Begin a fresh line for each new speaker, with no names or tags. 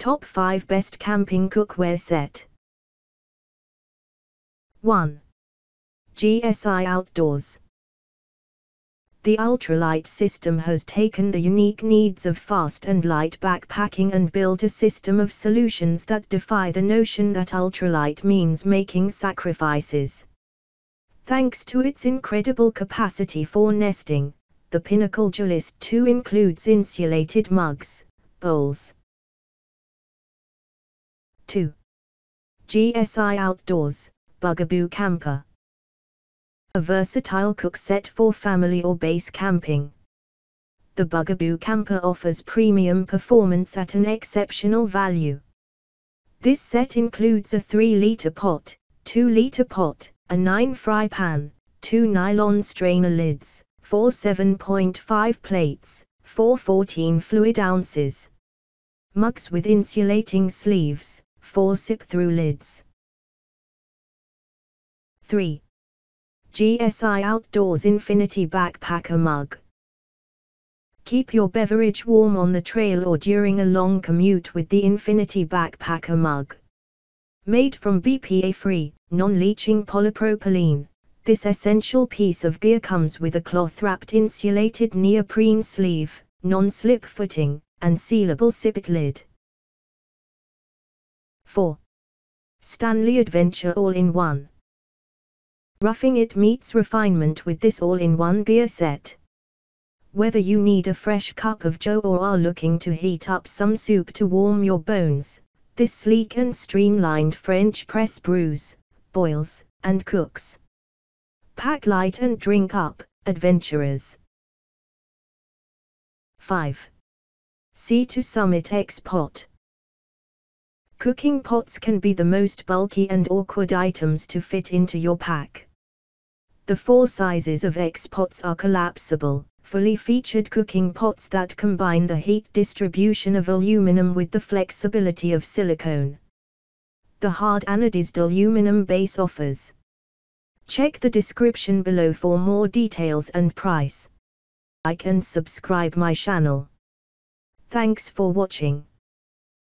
Top 5 Best Camping Cookware Set 1. GSI Outdoors
The ultralight system has taken the unique needs of fast and light backpacking and built a system of solutions that defy the notion that ultralight means making sacrifices. Thanks to its incredible capacity for nesting, the Pinnacle Duelist 2 includes insulated mugs, bowls, 2. GSI Outdoors, Bugaboo Camper. A versatile cook set for family or base camping. The Bugaboo Camper offers premium performance at an exceptional value. This set includes a 3 litre pot, 2 litre pot, a 9 fry pan, 2 nylon strainer lids, 4 7.5 plates, 4 14 fluid ounces. Mugs with insulating sleeves, 4 sip
through lids. 3. GSI
Outdoors Infinity Backpacker Mug. Keep your beverage warm on the trail or during a long commute with the Infinity Backpacker Mug. Made from BPA free, non leaching polypropylene, this essential piece of gear comes with a cloth wrapped insulated neoprene sleeve, non slip footing, and sealable sippet lid. 4. Stanley Adventure All-in-One Roughing it meets refinement with this all-in-one gear set. Whether you need a fresh cup of joe or are looking to heat up some soup to warm your bones, this sleek and streamlined French press brews, boils, and cooks. Pack light
and drink up, adventurers. 5.
See to Summit X Pot Cooking pots can be the most bulky and awkward items to fit into your pack. The four sizes of X pots are collapsible, fully featured cooking pots that combine the heat distribution of aluminum with the flexibility of silicone. The hard anodized aluminum base offers. Check the description below for more details and price. Like and subscribe my channel.
Thanks for watching.